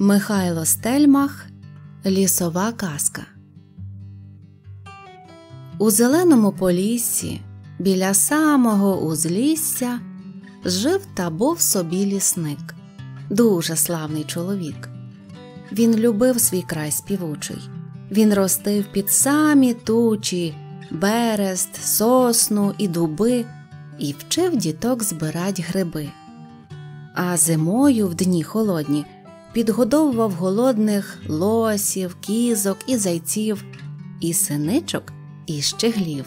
Михайло Стельмах Лісова казка. У зеленому поліссі біля самого узлісся жив та був собі лісник, дуже славний чоловік. Він любив свій край співучий. Він ростив під самі тучі, берест, сосну і дуби і вчив діток збирать гриби. А зимою в дні холодні підгодовував голодних лосів, кізок і зайців, і синичок, і щеглів.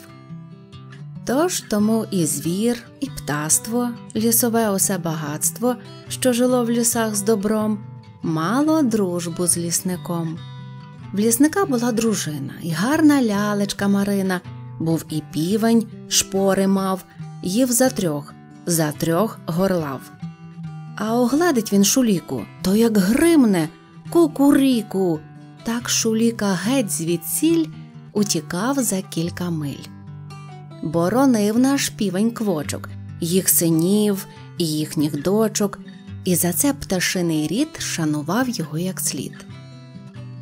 Тож тому і звір, і птаство, лісове усе багатство, що жило в лісах з добром, мало дружбу з лісником. В лісника була дружина, і гарна лялечка Марина, був і півень, шпори мав, їв за трьох, за трьох горлав. А огладить він шуліку, то як гримне кукуріку. Так шуліка геть звідсіль утікав за кілька миль. Боронив наш півень квочок, їх синів і їхніх дочок, і за це пташиний рід шанував його як слід.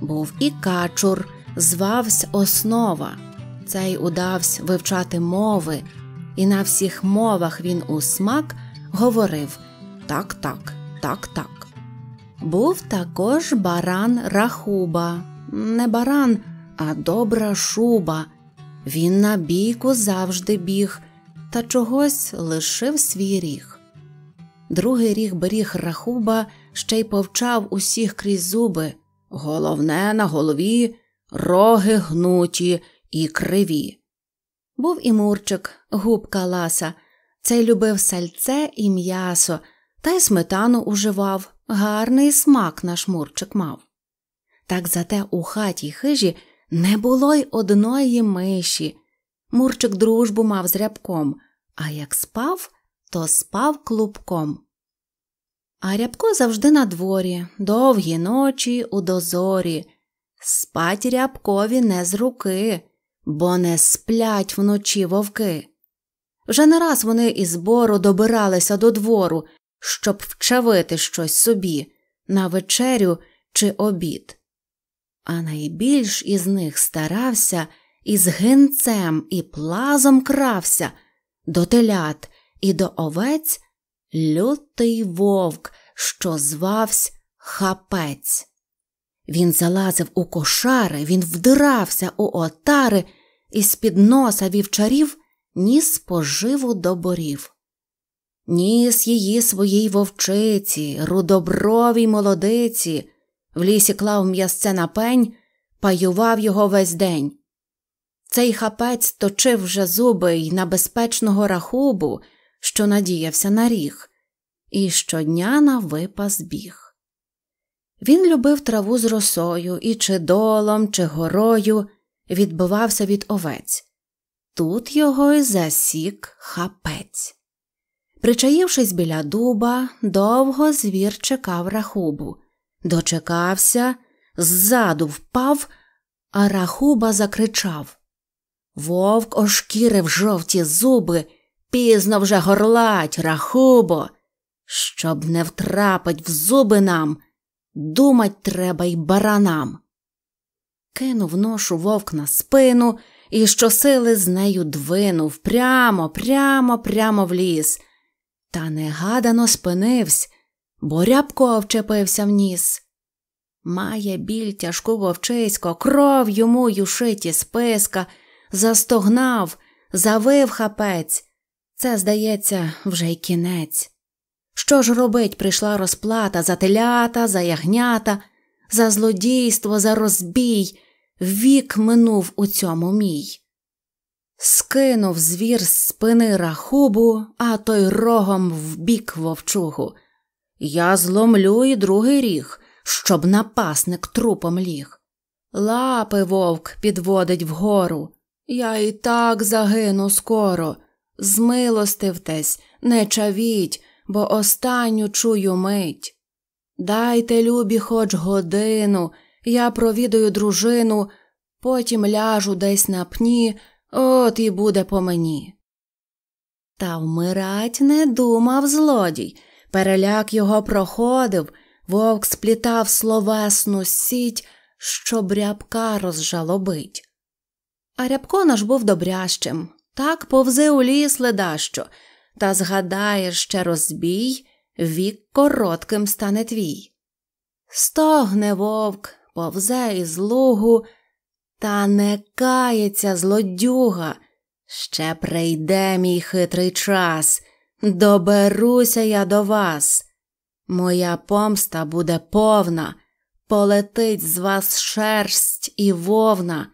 Був і качур, звавсь Основа, цей удавсь вивчати мови, і на всіх мовах він у смак говорив так, так, так, так. Був також баран Рахуба, не баран, а добра шуба. Він на бійку завжди біг та чогось лишив свій ріг. Другий ріг беріг Рахуба ще й повчав усіх крізь зуби. Головне на голові роги гнуті і криві. Був і Мурчик, губка ласа, цей любив сальце і м'ясо та й сметану уживав, гарний смак наш мурчик мав. Так зате у хаті хижі не було й одної миші. Мурчик дружбу мав з рябком, а як спав, то спав клубком. А рябко завжди на дворі, довгі ночі у дозорі. Спать рябкові не з руки, бо не сплять вночі вовки. Вже не раз вони із бору добиралися до двору, щоб вчавити щось собі на вечерю чи обід. А найбільш із них старався із гинцем і плазом крався, до телят і до овець лютий вовк, що звався хапець. Він залазив у кошари, він вдирався у отари, і з під носа вівчарів ніс поживу до борів ніс її своїй вовчиці, рудобровій молодиці, в лісі клав м'ясце на пень, паював його весь день. Цей хапець точив вже зуби й на безпечного рахубу, що надіявся на ріг, і щодня на випас біг. Він любив траву з росою і чи долом, чи горою відбивався від овець. Тут його й засік хапець. Причаївшись біля дуба, довго звір чекав рахубу. Дочекався, ззаду впав, а рахуба закричав. Вовк ошкірив жовті зуби, пізно вже горлать, рахубо. Щоб не втрапить в зуби нам, думать треба й баранам. Кинув ношу вовк на спину і щосили з нею двинув прямо, прямо, прямо в ліс. Та негадано спинивсь, бо рябко вчепився в ніс. Має біль тяжку вовчисько, кров йому юшиті списка, застогнав, завив хапець. Це, здається, вже й кінець. Що ж робить прийшла розплата за телята, за ягнята, за злодійство, за розбій, вік минув у цьому мій. Скинув звір з спини рахубу, а той рогом в бік вовчугу. Я зломлю і другий ріг, щоб напасник трупом ліг. Лапи вовк підводить вгору. Я і так загину скоро. Змилостивтесь, не чавіть, бо останню чую мить. Дайте любі хоч годину, я провідаю дружину, потім ляжу десь на пні. От і буде по мені. Та вмирать не думав злодій. Переляк його проходив, вовк сплітав словесну сіть, щоб рябка розжалобить. А рябко наш був добрящим, так повзи у ліс ледащо, та згадаєш ще розбій, вік коротким стане твій. Стогне вовк, повзе із лугу, та не кається злодюга. Ще прийде мій хитрий час. Доберуся я до вас. Моя помста буде повна, полетить з вас шерсть і вовна,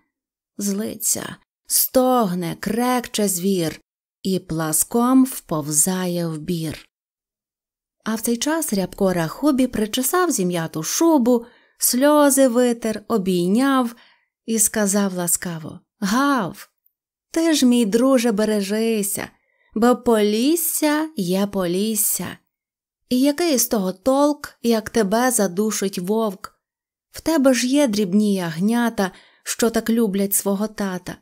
злиться, стогне, крекче звір і пласком вповзає в бір. А в цей час рябкора Хубі причесав зім'яту шубу, сльози витер, обійняв і сказав ласкаво Гав, ти ж, мій друже, бережися, бо полісся є полісся. І який з того толк, як тебе задушить вовк? В тебе ж є дрібні ягнята, що так люблять свого тата.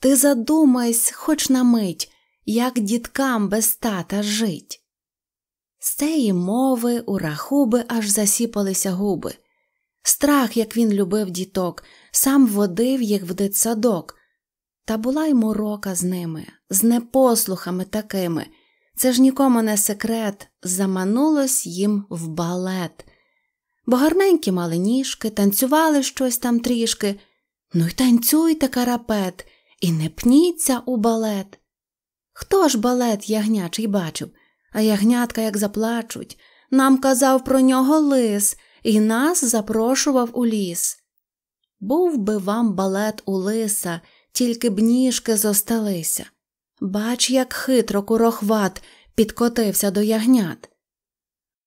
Ти задумайсь, хоч на мить, як діткам без тата жить. З цієї мови у рахуби аж засіпалися губи страх, як він любив діток, сам водив їх в дитсадок. Та була й морока з ними, з непослухами такими. Це ж нікому не секрет, заманулось їм в балет. Бо гарненькі мали ніжки, танцювали щось там трішки. Ну й танцюйте, карапет, і не пніться у балет. Хто ж балет ягнячий бачив, а ягнятка як заплачуть. Нам казав про нього лис, і нас запрошував у ліс. Був би вам балет у лиса, тільки б ніжки зосталися. Бач, як хитро курохват підкотився до ягнят.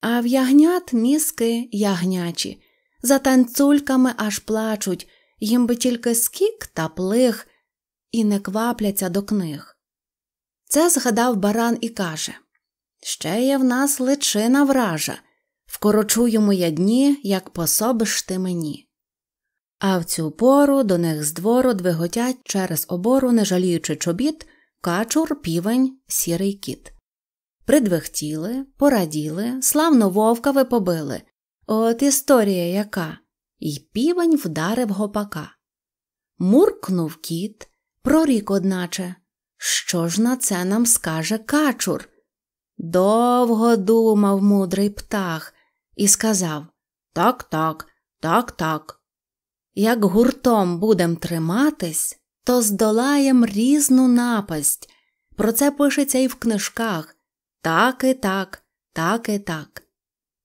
А в ягнят мізки ягнячі, за танцюльками аж плачуть, їм би тільки скік та плих і не квапляться до книг. Це згадав баран і каже Ще є в нас личина вража, Вкорочую моя дні, як пособиш ти мені. А в цю пору до них з двору двиготять через обору, не жаліючи чобіт, качур, півень, сірий кіт. Придвихтіли, пораділи, славно вовка побили. От історія яка. І півень вдарив гопака. Муркнув кіт, прорік, одначе. Що ж на це нам скаже качур? Довго думав мудрий птах, і сказав Так, так, так, так. Як гуртом будем триматись, то здолаєм різну напасть. Про це пишеться і в книжках. Так і так, так і так.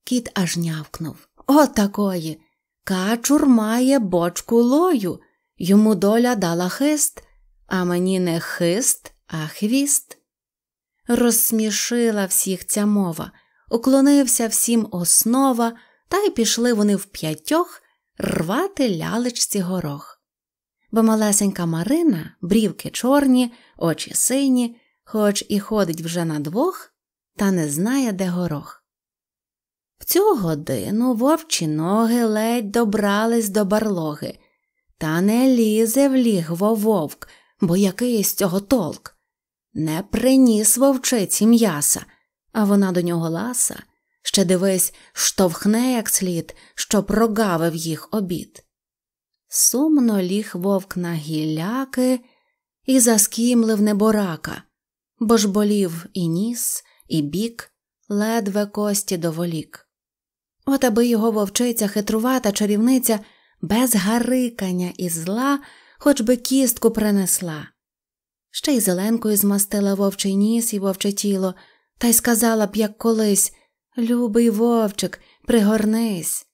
Кіт аж нявкнув. О, такої. Качур має бочку лою. Йому доля дала хист, а мені не хист, а хвіст. Розсмішила всіх ця мова уклонився всім основа, та й пішли вони в п'ятьох рвати лялечці горох. Бо малесенька Марина, брівки чорні, очі сині, хоч і ходить вже на двох, та не знає, де горох. В цю годину вовчі ноги ледь добрались до барлоги, та не лізе в лігво вовк, бо який із цього толк. Не приніс вовчиці м'яса, а вона до нього ласа, ще дивись, штовхне як слід, що прогавив їх обід. Сумно ліг вовк на гілляки і заскімлив неборака, бо ж болів і ніс, і бік, ледве кості доволік. От аби його вовчиця хитрувата чарівниця без гарикання і зла, хоч би кістку принесла. Ще й зеленкою змастила вовчий ніс і вовче тіло, та й сказала б, як колись Любий вовчик, пригорнись.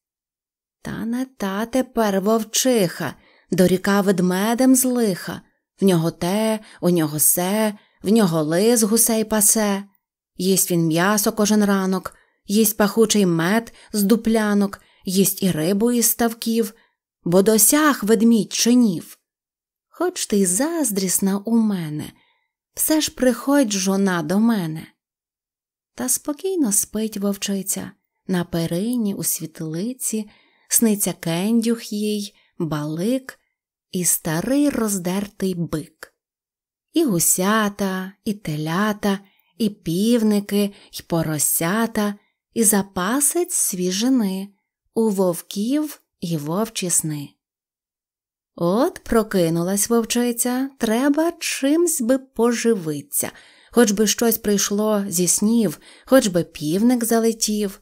Та не та тепер вовчиха, доріка ведмедем з лиха. В нього те, у нього се, в нього лис гусей пасе. Їсть він м'ясо кожен ранок, їсть пахучий мед з дуплянок, їсть і рибу із ставків, бо досяг ведмідь чинів. Хоч ти й заздрісна у мене, все ж приходь жона до мене. Та спокійно спить вовчиця, на перині, у світлиці, сниться кендюх їй, балик і старий роздертий бик. І гусята, і телята, і півники, і поросята, і запасець свіжини, у вовків і вовчі сни. От прокинулась вовчиця, треба чимсь би поживиться хоч би щось прийшло зі снів, хоч би півник залетів.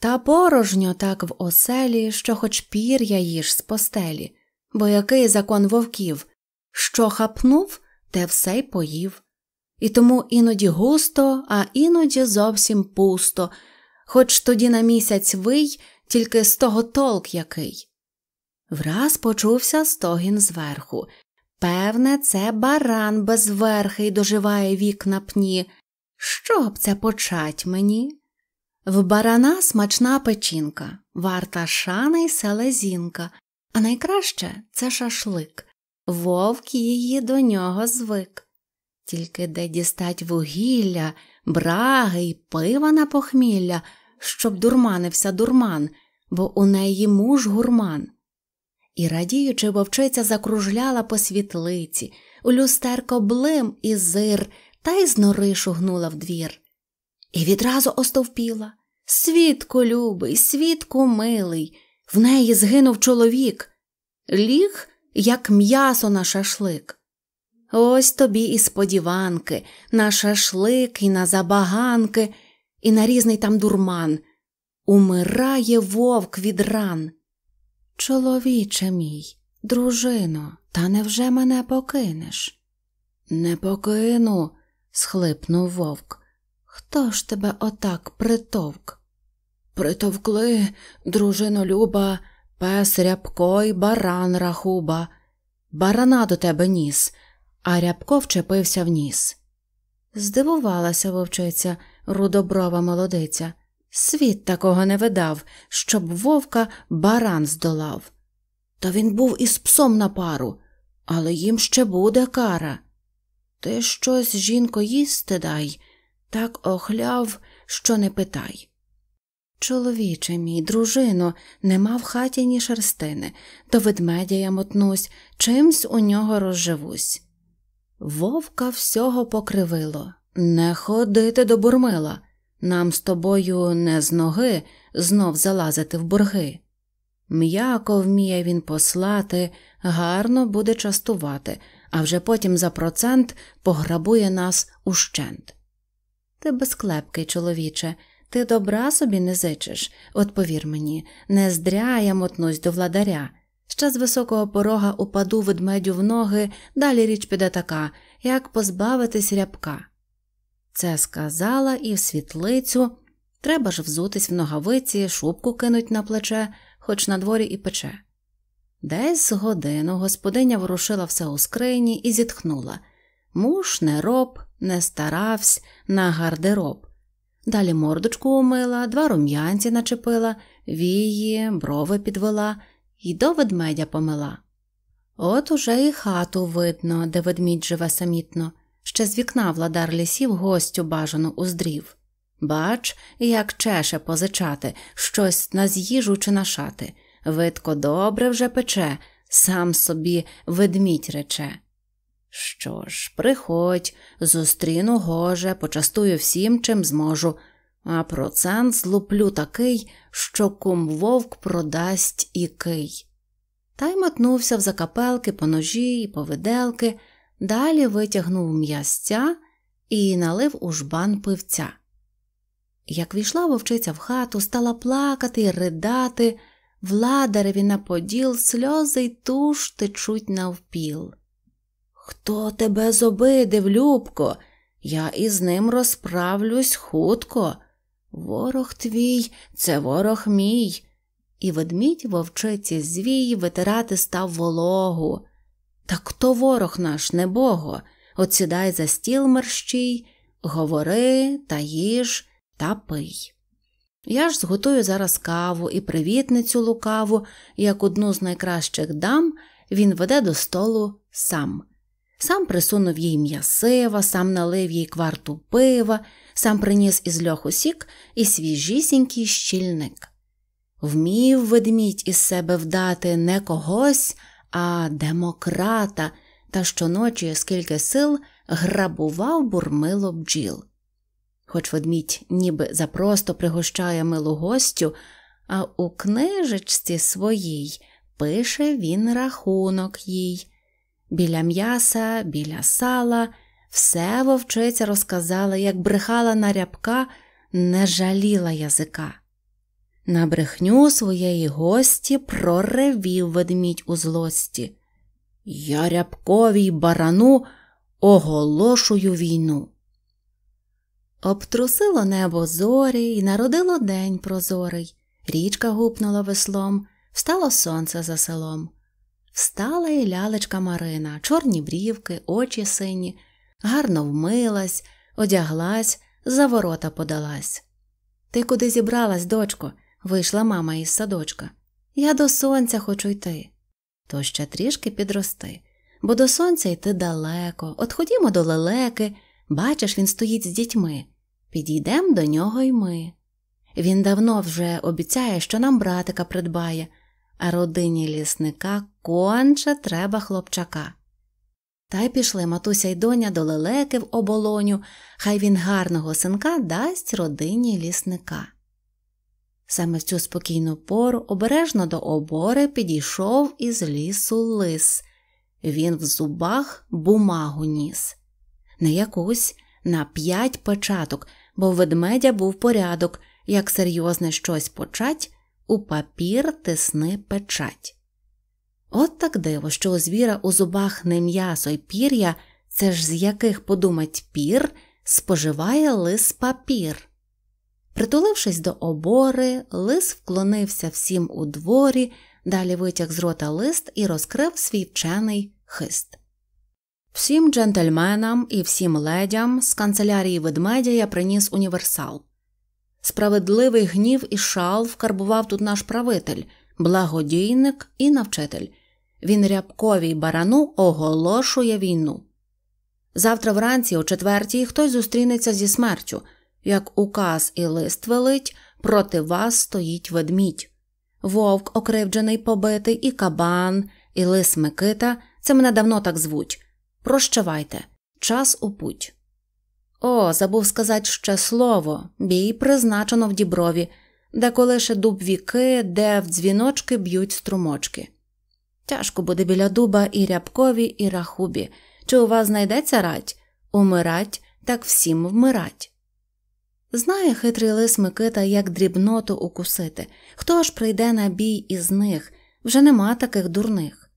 Та порожньо так в оселі, що хоч пір'я їж з постелі, бо який закон вовків що хапнув, те все й поїв. І тому іноді густо, а іноді зовсім пусто, хоч тоді на місяць вий, тільки з того толк який. Враз почувся стогін зверху, Певне, це баран без верхи й доживає вік на пні. Що б це почать мені? В барана смачна печінка, варта шана й селезінка, а найкраще це шашлик. Вовк її до нього звик. Тільки де дістать вугілля, браги й пива на похмілля, щоб дурманився дурман, бо у неї муж гурман. І, радіючи, вовчиця закружляла по світлиці, у люстерко блим і зир, та й з нори шугнула в двір. І відразу остовпіла. Свідку любий, свідку милий, в неї згинув чоловік, ліг, як м'ясо на шашлик. Ось тобі і сподіванки, на шашлик, і на забаганки, і на різний там дурман. Умирає вовк від ран. Чоловіче мій, дружино, та невже мене покинеш? Не покину, схлипнув вовк. Хто ж тебе отак притовк? Притовкли, дружино люба, пес рябко й баран рахуба. Барана до тебе ніс, а рябко вчепився в ніс. Здивувалася вовчиця, рудоброва молодиця. Світ такого не видав, щоб вовка баран здолав. Та він був із псом на пару, але їм ще буде кара. Ти щось, жінко, їсти дай, так охляв, що не питай. Чоловіче мій, дружино, нема в хаті ні шерстини, до ведмедя я мотнусь, чимсь у нього розживусь. Вовка всього покривило не ходити до бурмила. Нам з тобою не з ноги знов залазити в борги. М'яко вміє він послати, гарно буде частувати, а вже потім за процент пограбує нас ущент. Ти безклепкий, чоловіче, ти добра собі не зичиш, от повір мені, не здря мотнусь до владаря. Ще з високого порога упаду ведмедю в ноги, далі річ піде така, як позбавитись рябка. Це сказала і в світлицю. Треба ж взутись в ногавиці, шубку кинуть на плече, хоч на дворі і пече. Десь годину господиня ворушила все у скрині і зітхнула Муж не роб, не старавсь на гардероб. Далі мордочку умила, два рум'янці начепила, вії, брови підвела і до ведмедя помила. От уже і хату видно, де ведмідь живе самітно. Ще з вікна владар лісів гостю бажано уздрів. Бач, як чеше позичати, щось на з'їжу чи на шати. Видко добре вже пече, сам собі ведмідь рече. Що ж, приходь, зустріну гоже, почастую всім, чим зможу, а процент злуплю такий, що кум вовк продасть і кий. Та й метнувся в закапелки по ножі і по виделки – Далі витягнув м'ясця і налив у жбан пивця. Як війшла вовчиця в хату, стала плакати й ридати, владареві на поділ сльози й туш течуть навпіл. Хто тебе зобидив, Любко? Я із ним розправлюсь хутко. Ворог твій, це ворог мій. І ведмідь вовчиці звій витирати став вологу. Так хто ворог наш, не Бого, отсідай за стіл мерщій, говори та їж та пий. Я ж зготую зараз каву і привітницю лукаву, як одну з найкращих дам, він веде до столу сам. Сам присунув їй м'ясива, сам налив їй кварту пива, сам приніс із льоху сік і свіжісінький щільник. Вмів ведмідь із себе вдати не когось, а демократа та щоночі, скільки сил грабував бурмило бджіл. Хоч ведмідь ніби запросто пригощає милу гостю, а у книжечці своїй пише він рахунок їй. Біля м'яса, біля сала, все вовчиця розказала, як брехала на рябка, не жаліла язика. На брехню своєї гості проревів ведмідь у злості. Я рябковій барану оголошую війну. Обтрусило небо зорі і народило день прозорий. Річка гупнула веслом, встало сонце за селом. Встала і лялечка Марина, чорні брівки, очі сині, гарно вмилась, одяглась, за ворота подалась. Ти куди зібралась, дочко? Вийшла мама із садочка. Я до сонця хочу йти. То ще трішки підрости, бо до сонця йти далеко. От ходімо до лелеки, бачиш, він стоїть з дітьми. Підійдемо до нього й ми. Він давно вже обіцяє, що нам братика придбає, а родині лісника конче треба хлопчака. Та й пішли матуся й доня до лелеки в оболоню, хай він гарного синка дасть родині лісника. Саме в цю спокійну пору обережно до обори підійшов із лісу лис. Він в зубах бумагу ніс, На якусь на п'ять початок, бо в ведмедя був порядок, як серйозне щось почать, у папір тисни печать. От так диво, що у звіра у зубах не м'ясо й пір'я, це ж з яких подумать пір, споживає лис папір. Притулившись до обори, лис вклонився всім у дворі, далі витяг з рота лист і розкрив свій вчений хист. Всім джентльменам і всім ледям з канцелярії ведмедя я приніс універсал. Справедливий гнів і шал вкарбував тут наш правитель, благодійник і навчитель. Він рябковій барану оголошує війну. Завтра вранці, о четвертій, хтось зустрінеться зі смертю. Як указ і лист велить, проти вас стоїть ведмідь. Вовк, окривджений, побитий, і кабан, і лис Микита це мене давно так звуть. Прощавайте, час у путь. О, забув сказати ще слово бій призначено в діброві, де колише дуб віки, де в дзвіночки б'ють струмочки. Тяжко буде біля дуба і рябкові, і рахубі. Чи у вас знайдеться рать? Умирать, так всім вмирать. Знає хитрий лис Микита, як дрібноту укусити, хто ж прийде на бій із них, вже нема таких дурних.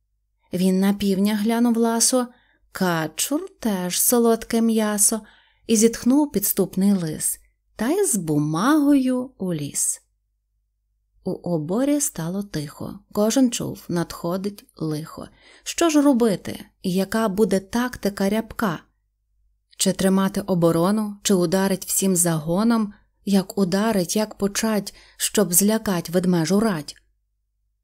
Він на півня глянув ласо, качур теж солодке м'ясо, і зітхнув підступний лис та й з бумагою у ліс. У оборі стало тихо, кожен чув, надходить лихо. Що ж робити, яка буде тактика рябка? чи тримати оборону, чи ударить всім загоном, як ударить, як почать, щоб злякать ведмежу рать.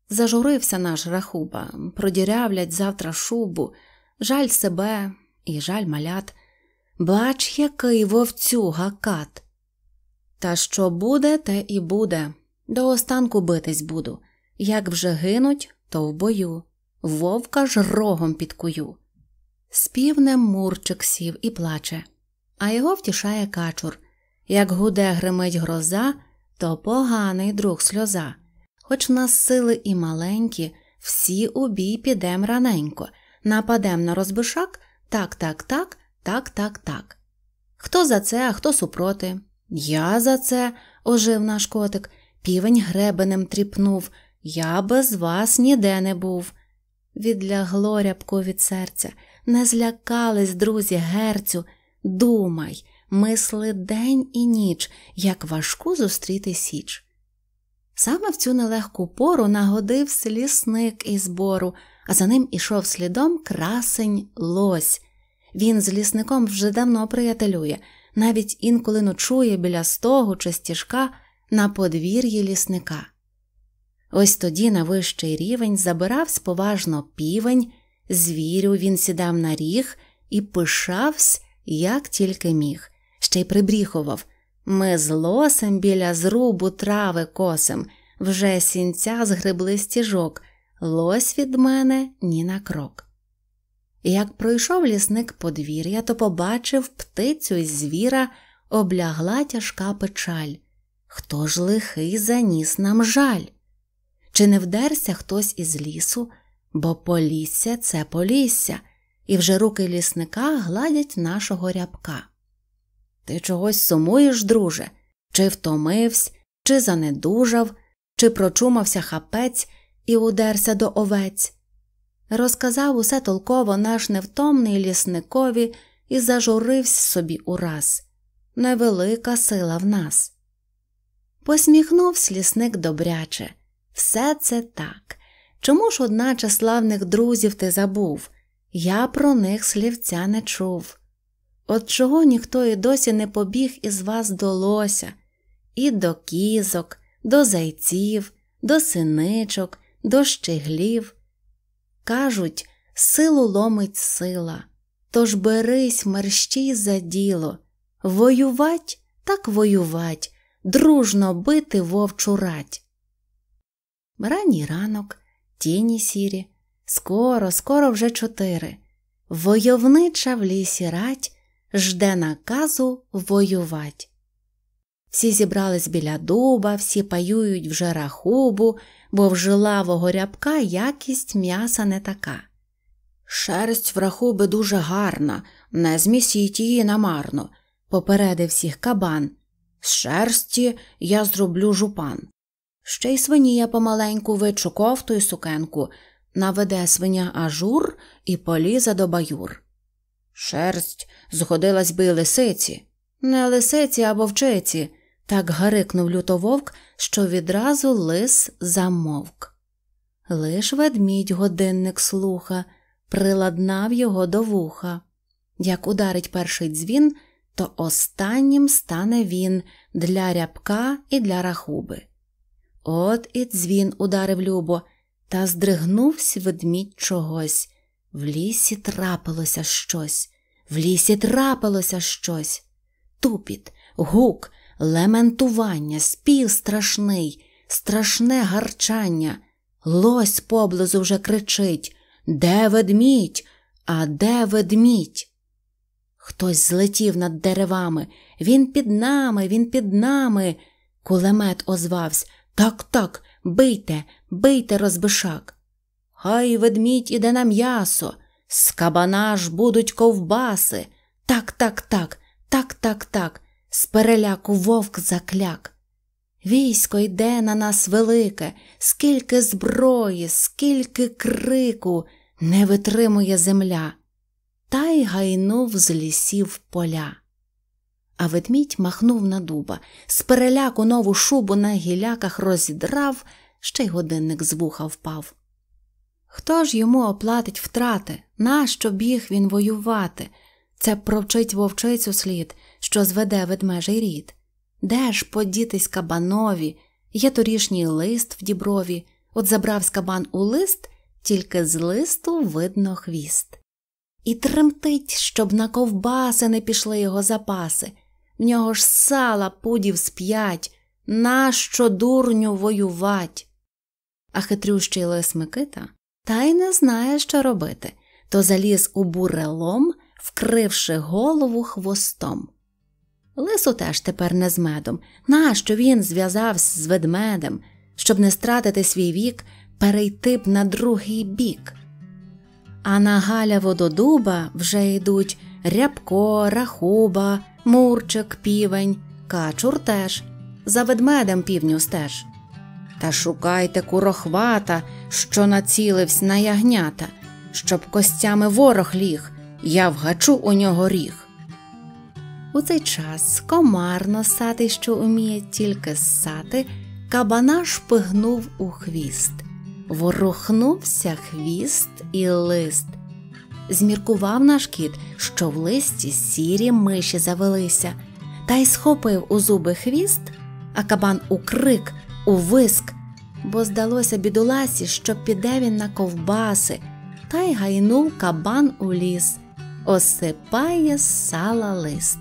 Зажурився наш рахуба, продірявлять завтра шубу, жаль себе і жаль малят. Бач, який вовцюга кат. Та що буде, те і буде. До останку битись буду. Як вже гинуть, то в бою. Вовка ж рогом підкую. З півнем мурчик сів і плаче, а його втішає качур. Як гуде гримить гроза, то поганий друг сльоза. Хоч нас сили і маленькі, всі у бій підем раненько, нападем на розбишак так, так, так, так, так, так. Хто за це, а хто супроти? Я за це, ожив наш котик, півень гребенем тріпнув. Я без вас ніде не був. Відлягло рябко від серця. Не злякались, друзі, герцю, думай, мисли день і ніч, як важку зустріти Січ. Саме в цю нелегку пору нагодився лісник із бору, а за ним ішов слідом красень Лось. Він з лісником вже давно приятелює, навіть інколи ночує біля стогу чи стіжка на подвір'ї лісника. Ось тоді на вищий рівень забиравсь поважно півень. Звірю він сідав на ріг і пишавсь, як тільки міг, ще й прибріхував ми з лосем біля зрубу трави косим, вже сінця згребли стіжок, лось від мене ні на крок. Як пройшов лісник подвір'я, то побачив птицю із звіра, облягла тяжка печаль. Хто ж лихий заніс нам жаль? Чи не вдерся хтось із лісу? бо полісся це полісся, і вже руки лісника гладять нашого рябка. Ти чогось сумуєш, друже, чи втомивсь, чи занедужав, чи прочумався хапець і удерся до овець. Розказав усе толково наш невтомний лісникові і зажуривсь собі ураз. Невелика сила в нас. Посміхнувсь лісник добряче. Все це так, Чому ж, одначе, славних друзів ти забув? Я про них слівця не чув. От чого ніхто і досі не побіг із вас до лося, і до кізок, до зайців, до синичок, до щеглів. Кажуть, силу ломить сила, тож берись мерщій за діло, воювать так воювать, дружно бити вовчу рать. Ранній ранок тіні сірі, скоро, скоро вже чотири. Войовнича в лісі рать жде наказу воювать. Всі зібрались біля дуба, всі паюють вже рахубу, бо в жилавого рябка якість м'яса не така. Шерсть в рахуби дуже гарна, не змісіть її намарно, попередив всіх кабан. З шерсті я зроблю жупан. Ще й свинія помаленьку вичу кофту й сукенку, наведе свиня ажур і полізе до баюр. Шерсть згодилась би й лисиці, не лисиці, а вовчиці, так гарикнув лютововк, що відразу лис замовк. Лиш ведмідь годинник слуха, приладнав його до вуха. Як ударить перший дзвін, то останнім стане він для рябка і для рахуби. От і дзвін ударив Любо, та здригнувся ведмідь чогось. В лісі трапилося щось, в лісі трапилося щось. Тупіт, гук, лементування, спів страшний, страшне гарчання. Лось поблизу вже кричить Де ведмідь? А де ведмідь? Хтось злетів над деревами. Він під нами, він під нами. Кулемет озвався. Так, так, бийте, бийте, розбишак. Хай ведмідь іде на м'ясо, з кабана ж будуть ковбаси. Так, так, так, так, так, так, з переляку вовк закляк. Військо йде на нас велике, скільки зброї, скільки крику не витримує земля, та й гайнув з лісів поля. А ведмідь махнув на дуба, з переляку нову шубу на гіляках розідрав, ще й годинник з вуха впав. Хто ж йому оплатить втрати? Нащо біг він воювати? Це провчить вовчицю слід, що зведе ведмежий рід. Де ж подітись кабанові? Є торішній лист в діброві, от забрав з кабан у лист, тільки з листу видно хвіст. І тремтить, щоб на ковбаси не пішли його запаси. В нього ж сала пудів сп'ять, Нащо дурню воювать? А хитрющий лис Микита та й не знає, що робити, то заліз у бурелом, вкривши голову хвостом. Лису теж тепер не з медом. Нащо він зв'язався з ведмедем, щоб не стратити свій вік, перейти б на другий бік. А на Галя вододуба вже йдуть рябко, рахуба. Мурчик, півень, качур теж, за ведмедем півню стеж. Та шукайте курохвата, що націлився на ягнята, щоб костями ворог ліг, я вгачу у нього ріг. У цей час комар носатий, що уміє тільки ссати, кабана шпигнув у хвіст. Ворухнувся хвіст і лист зміркував наш кіт, що в листі сірі миші завелися, та й схопив у зуби хвіст, а кабан у крик, у виск, бо здалося бідуласі, що піде він на ковбаси, та й гайнув кабан у ліс, осипає сала лист.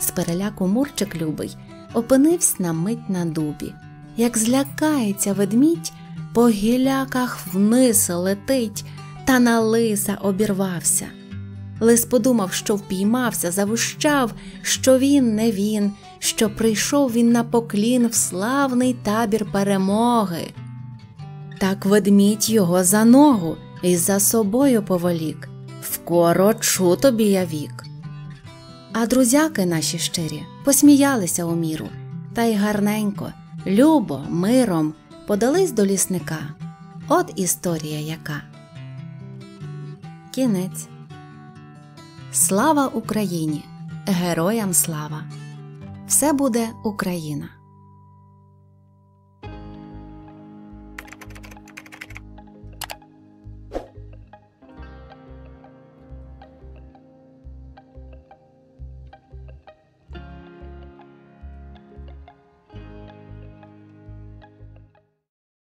З переляку Мурчик любий опинився на мить на дубі. Як злякається ведмідь, по гіляках вниз летить та на лиса обірвався. Лис подумав, що впіймався, завищав, що він не він, що прийшов він на поклін в славний табір перемоги. Так ведмідь його за ногу і за собою поволік, вкорочу тобі я вік. А друзяки наші щирі посміялися у міру, та й гарненько, любо, миром подались до лісника. От історія яка. Кінець. Слава Україні! Героям слава! Все буде Україна!